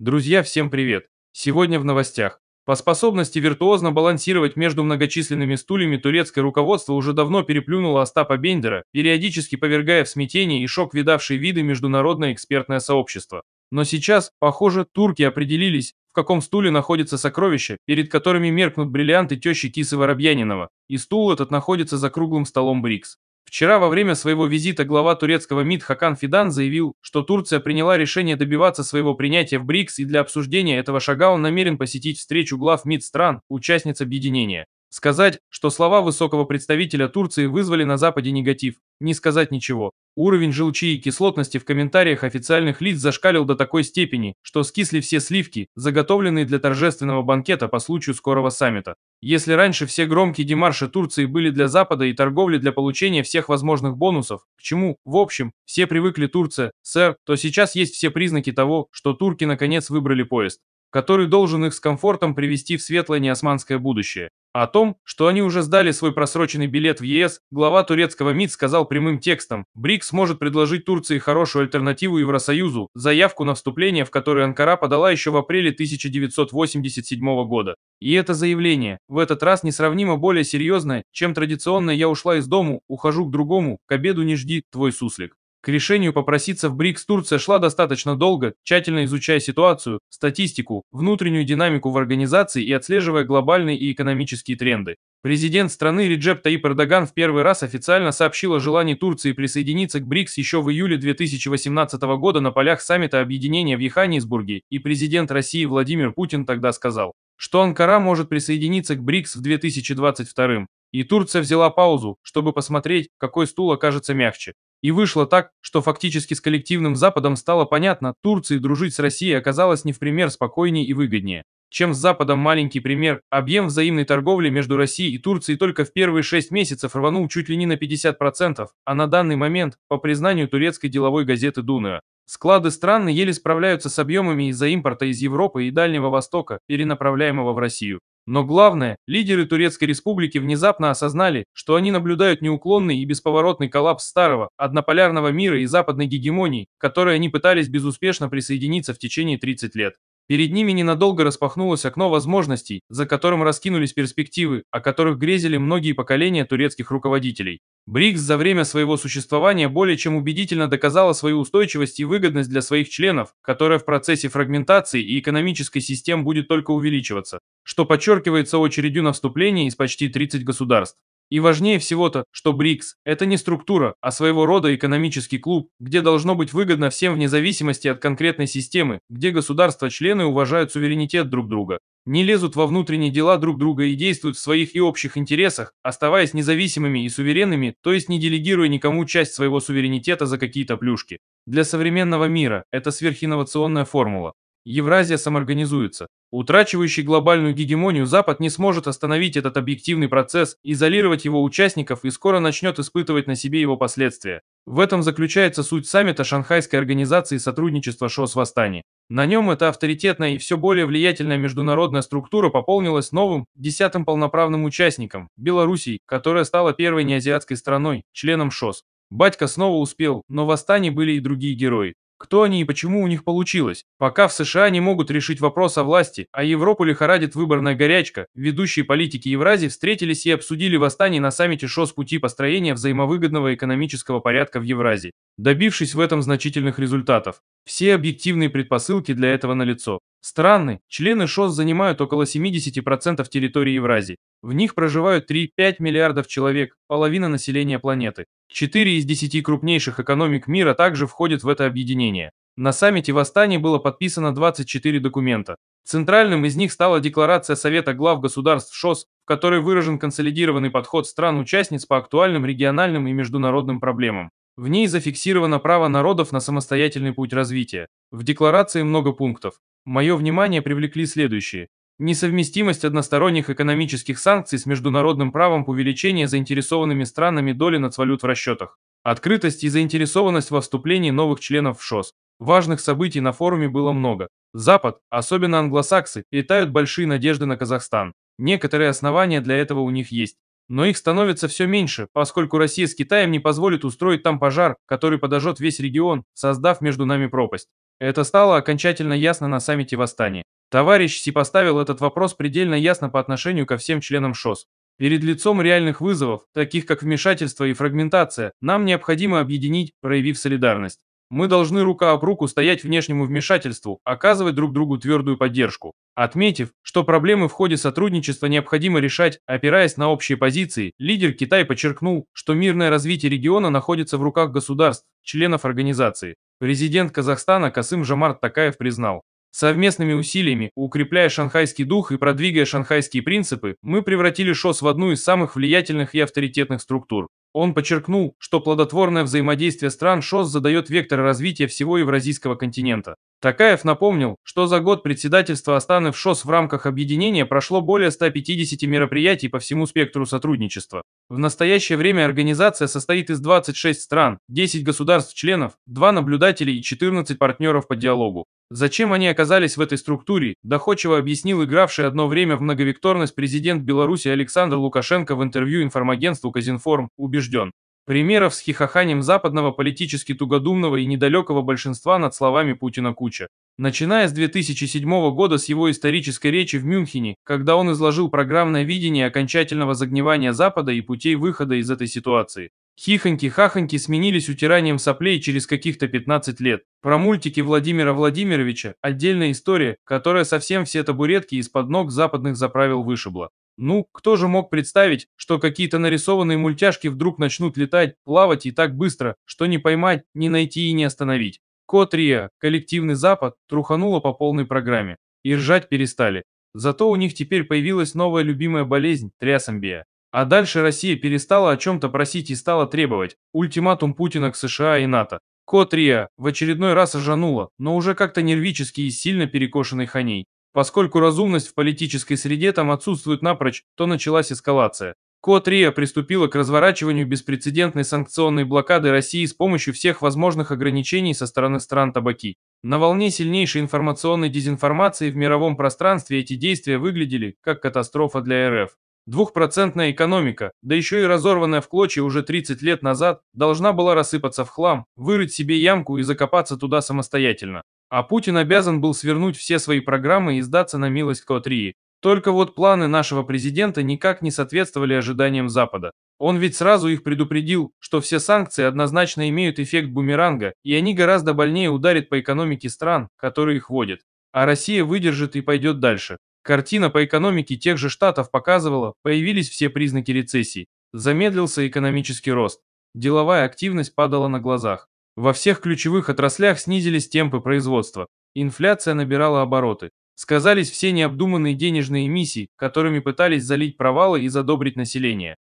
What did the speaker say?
Друзья, всем привет! Сегодня в новостях. По способности виртуозно балансировать между многочисленными стульями турецкое руководство уже давно переплюнуло Остапа Бендера, периодически повергая в смятение и шок видавшие виды международное экспертное сообщество. Но сейчас, похоже, турки определились, в каком стуле находится сокровище, перед которыми меркнут бриллианты тещи Тисы Воробьянинова, и стул этот находится за круглым столом БРИКС. Вчера во время своего визита глава турецкого МИД Хакан Фидан заявил, что Турция приняла решение добиваться своего принятия в БРИКС и для обсуждения этого шага он намерен посетить встречу глав МИД стран, участниц объединения. Сказать, что слова высокого представителя Турции вызвали на Западе негатив, не сказать ничего. Уровень желчи и кислотности в комментариях официальных лиц зашкалил до такой степени, что скисли все сливки, заготовленные для торжественного банкета по случаю скорого саммита. Если раньше все громкие демарши Турции были для Запада и торговли для получения всех возможных бонусов, к чему, в общем, все привыкли Турция, сэр, то сейчас есть все признаки того, что турки наконец выбрали поезд который должен их с комфортом привести в светлое неосманское будущее. О том, что они уже сдали свой просроченный билет в ЕС, глава турецкого МИД сказал прямым текстом, БРИКС может предложить Турции хорошую альтернативу Евросоюзу, заявку на вступление, в которой Анкара подала еще в апреле 1987 года. И это заявление, в этот раз несравнимо более серьезное, чем традиционное «я ушла из дому, ухожу к другому, к обеду не жди, твой суслик». К решению попроситься в БРИКС Турция шла достаточно долго, тщательно изучая ситуацию, статистику, внутреннюю динамику в организации и отслеживая глобальные и экономические тренды. Президент страны Реджеп Таип Эрдоган в первый раз официально сообщил о желании Турции присоединиться к БРИКС еще в июле 2018 года на полях саммита объединения в Еханисбурге, и президент России Владимир Путин тогда сказал, что Анкара может присоединиться к БРИКС в 2022 и Турция взяла паузу, чтобы посмотреть, какой стул окажется мягче. И вышло так, что фактически с коллективным Западом стало понятно, Турции дружить с Россией оказалось не в пример спокойнее и выгоднее. Чем с Западом маленький пример, объем взаимной торговли между Россией и Турцией только в первые 6 месяцев рванул чуть ли не на 50%, а на данный момент, по признанию турецкой деловой газеты «Дуная», склады страны еле справляются с объемами из-за импорта из Европы и Дальнего Востока, перенаправляемого в Россию. Но главное, лидеры Турецкой Республики внезапно осознали, что они наблюдают неуклонный и бесповоротный коллапс старого, однополярного мира и западной гегемонии, к которой они пытались безуспешно присоединиться в течение 30 лет. Перед ними ненадолго распахнулось окно возможностей, за которым раскинулись перспективы, о которых грезили многие поколения турецких руководителей. БРИКС за время своего существования более чем убедительно доказала свою устойчивость и выгодность для своих членов, которая в процессе фрагментации и экономической систем будет только увеличиваться, что подчеркивается очередью на вступление из почти 30 государств. И важнее всего-то, что БРИКС – это не структура, а своего рода экономический клуб, где должно быть выгодно всем вне зависимости от конкретной системы, где государства-члены уважают суверенитет друг друга, не лезут во внутренние дела друг друга и действуют в своих и общих интересах, оставаясь независимыми и суверенными, то есть не делегируя никому часть своего суверенитета за какие-то плюшки. Для современного мира это сверхинновационная формула. Евразия самоорганизуется, Утрачивающий глобальную гегемонию Запад не сможет остановить этот объективный процесс, изолировать его участников и скоро начнет испытывать на себе его последствия. В этом заключается суть саммита Шанхайской организации сотрудничества ШОС Восстание. На нем эта авторитетная и все более влиятельная международная структура пополнилась новым, десятым полноправным участником – Белоруссией, которая стала первой неазиатской страной, членом ШОС. Батька снова успел, но в восстании были и другие герои. Кто они и почему у них получилось? Пока в США не могут решить вопрос о власти, а Европу лихорадит выборная горячка, ведущие политики Евразии встретились и обсудили восстание на саммите ШОС пути построения взаимовыгодного экономического порядка в Евразии, добившись в этом значительных результатов. Все объективные предпосылки для этого налицо. Страны, члены ШОС занимают около 70% территории Евразии. В них проживают 3-5 миллиардов человек, половина населения планеты. Четыре из десяти крупнейших экономик мира также входят в это объединение. На саммите в Астане было подписано 24 документа. Центральным из них стала декларация Совета глав государств ШОС, в которой выражен консолидированный подход стран-участниц по актуальным региональным и международным проблемам. В ней зафиксировано право народов на самостоятельный путь развития. В декларации много пунктов. Мое внимание привлекли следующие. Несовместимость односторонних экономических санкций с международным правом увеличения заинтересованными странами доли нацвалют в расчетах. Открытость и заинтересованность во вступлении новых членов в ШОС. Важных событий на форуме было много. Запад, особенно англосаксы, питают большие надежды на Казахстан. Некоторые основания для этого у них есть. Но их становится все меньше, поскольку Россия с Китаем не позволит устроить там пожар, который подожжет весь регион, создав между нами пропасть. Это стало окончательно ясно на саммите восстания. Товарищ Си поставил этот вопрос предельно ясно по отношению ко всем членам ШОС. Перед лицом реальных вызовов, таких как вмешательство и фрагментация, нам необходимо объединить, проявив солидарность. Мы должны рука об руку стоять внешнему вмешательству, оказывать друг другу твердую поддержку, отметив, что проблемы в ходе сотрудничества необходимо решать, опираясь на общие позиции. Лидер Китай подчеркнул, что мирное развитие региона находится в руках государств, членов организации. Президент Казахстана Касым Жамарт Такаев признал, Совместными усилиями, укрепляя шанхайский дух и продвигая шанхайские принципы, мы превратили ШОС в одну из самых влиятельных и авторитетных структур. Он подчеркнул, что плодотворное взаимодействие стран ШОС задает вектор развития всего евразийского континента. Такаев напомнил, что за год председательства Астаны в ШОС в рамках объединения прошло более 150 мероприятий по всему спектру сотрудничества. В настоящее время организация состоит из 26 стран, 10 государств-членов, 2 наблюдателей и 14 партнеров по диалогу. Зачем они оказались в этой структуре, доходчиво объяснил игравший одно время в многовекторность президент Беларуси Александр Лукашенко в интервью информагентству Казинформ, убежден, Примеров с хихоханием западного политически тугодумного и недалекого большинства над словами Путина куча. Начиная с 2007 года с его исторической речи в Мюнхене, когда он изложил программное видение окончательного загнивания Запада и путей выхода из этой ситуации. Хихоньки-хахоньки сменились утиранием соплей через каких-то 15 лет. Про мультики Владимира Владимировича – отдельная история, которая совсем все табуретки из-под ног западных заправил вышибла. Ну, кто же мог представить, что какие-то нарисованные мультяшки вдруг начнут летать, плавать и так быстро, что не поймать, не найти и не остановить. Котрия коллективный Запад, трухануло по полной программе. И ржать перестали. Зато у них теперь появилась новая любимая болезнь – трясомбия. А дальше Россия перестала о чем-то просить и стала требовать. Ультиматум Путина к США и НАТО. Котрия в очередной раз ржанула, но уже как-то нервически и сильно перекошенный ханей. Поскольку разумность в политической среде там отсутствует напрочь, то началась эскалация. Кот приступила к разворачиванию беспрецедентной санкционной блокады России с помощью всех возможных ограничений со стороны стран табаки. На волне сильнейшей информационной дезинформации в мировом пространстве эти действия выглядели как катастрофа для РФ. Двухпроцентная экономика, да еще и разорванная в клочья уже 30 лет назад, должна была рассыпаться в хлам, вырыть себе ямку и закопаться туда самостоятельно. А Путин обязан был свернуть все свои программы и сдаться на милость Котрии. Только вот планы нашего президента никак не соответствовали ожиданиям Запада. Он ведь сразу их предупредил, что все санкции однозначно имеют эффект бумеранга, и они гораздо больнее ударят по экономике стран, которые их вводят. А Россия выдержит и пойдет дальше. Картина по экономике тех же штатов показывала, появились все признаки рецессии. Замедлился экономический рост. Деловая активность падала на глазах. Во всех ключевых отраслях снизились темпы производства. Инфляция набирала обороты. Сказались все необдуманные денежные эмиссии, которыми пытались залить провалы и задобрить население.